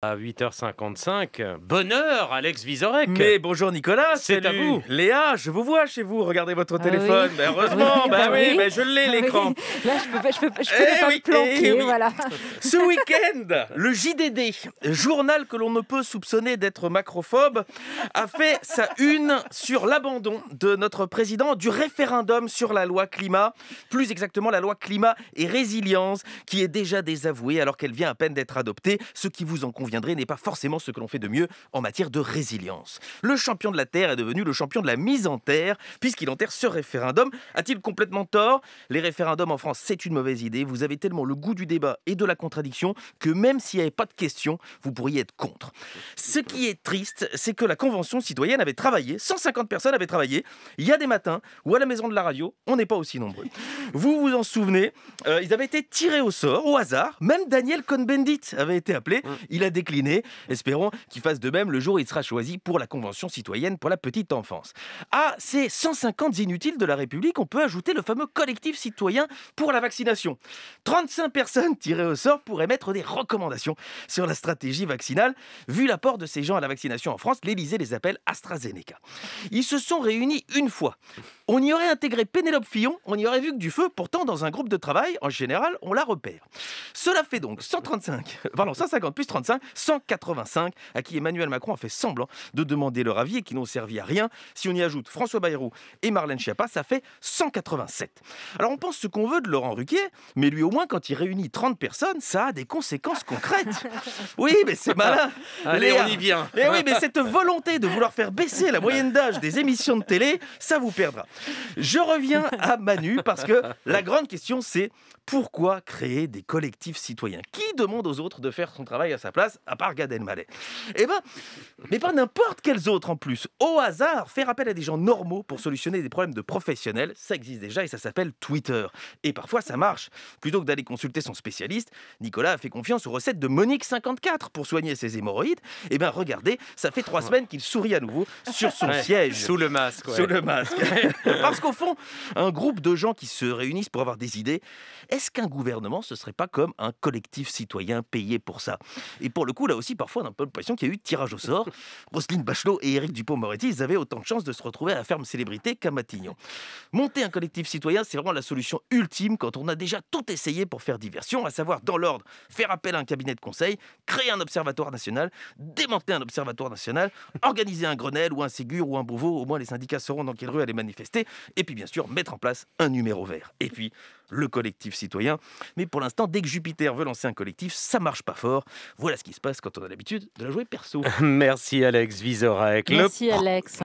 À 8h55, bonheur Alex Vizorek Mais bonjour Nicolas, c'est à vous Léa, je vous vois chez vous, regardez votre ah téléphone, heureusement, ah oui, bah bah je l'ai ah l'écran Là je peux, je peux, je peux pas eh eh planquer, voilà Ce week-end, le JDD, journal que l'on ne peut soupçonner d'être macrophobe, a fait sa une sur l'abandon de notre président du référendum sur la loi climat, plus exactement la loi climat et résilience, qui est déjà désavouée alors qu'elle vient à peine d'être adoptée, ce qui vous en convient viendrait n'est pas forcément ce que l'on fait de mieux en matière de résilience. Le champion de la Terre est devenu le champion de la mise en terre, puisqu'il enterre ce référendum. A-t-il complètement tort Les référendums en France, c'est une mauvaise idée. Vous avez tellement le goût du débat et de la contradiction que même s'il n'y avait pas de question, vous pourriez être contre. Ce qui est triste, c'est que la Convention citoyenne avait travaillé, 150 personnes avaient travaillé. Il y a des matins où à la maison de la radio, on n'est pas aussi nombreux. Vous vous en souvenez, euh, ils avaient été tirés au sort, au hasard. Même Daniel Cohn-Bendit avait été appelé. Mmh. Il a décliné. Espérons qu'il fasse de même le jour où il sera choisi pour la Convention citoyenne pour la petite enfance. À ces 150 inutiles de la République, on peut ajouter le fameux collectif citoyen pour la vaccination. 35 personnes tirées au sort pourraient mettre des recommandations sur la stratégie vaccinale. Vu l'apport de ces gens à la vaccination en France, l'Élysée les appelle AstraZeneca. Ils se sont réunis une fois. On y aurait intégré Pénélope Fillon, on y aurait vu que du feu, pourtant dans un groupe de travail, en général, on la repère. Cela fait donc 135, 150 plus 35, 185 à qui Emmanuel Macron a fait semblant de demander leur avis et qui n'ont servi à rien. Si on y ajoute François Bayrou et Marlène Schiappa, ça fait 187. Alors on pense ce qu'on veut de Laurent Ruquier, mais lui au moins quand il réunit 30 personnes, ça a des conséquences concrètes. Oui, mais c'est malin. Allez, on y vient. Et eh oui, mais cette volonté de vouloir faire baisser la moyenne d'âge des émissions de télé, ça vous perdra. Je reviens à Manu parce que la grande question c'est pourquoi créer des collectifs citoyens Qui demande aux autres de faire son travail à sa place à part Gad Elmaleh. Eh ben, mais pas n'importe quels autres en plus. Au hasard, faire appel à des gens normaux pour solutionner des problèmes de professionnels, ça existe déjà et ça s'appelle Twitter. Et parfois ça marche. Plutôt que d'aller consulter son spécialiste, Nicolas a fait confiance aux recettes de Monique54 pour soigner ses hémorroïdes. Eh ben regardez, ça fait trois semaines qu'il sourit à nouveau sur son siège. Sous le masque. Sous le masque. Parce qu'au fond, un groupe de gens qui se réunissent pour avoir des idées, est-ce qu'un gouvernement, ce serait pas comme un collectif citoyen payé pour ça Et pour le coup, là aussi, parfois, on a un peu l'impression qu'il y a eu tirage au sort. Roselyne Bachelot et Éric Dupont-Moretti, ils avaient autant de chances de se retrouver à la ferme célébrité qu'à Matignon. Monter un collectif citoyen, c'est vraiment la solution ultime quand on a déjà tout essayé pour faire diversion, à savoir, dans l'ordre, faire appel à un cabinet de conseil, créer un observatoire national, démonter un observatoire national, organiser un Grenelle ou un Ségur ou un Beauvau, au moins les syndicats sauront dans quelle rue aller manifester, et puis bien sûr, mettre en place un numéro vert. Et puis, le collectif citoyen. Mais pour l'instant, dès que Jupiter veut lancer un collectif, ça marche pas fort. Voilà ce qui se passe quand on a l'habitude de la jouer perso. Merci Alex Vizorek. Merci Alex.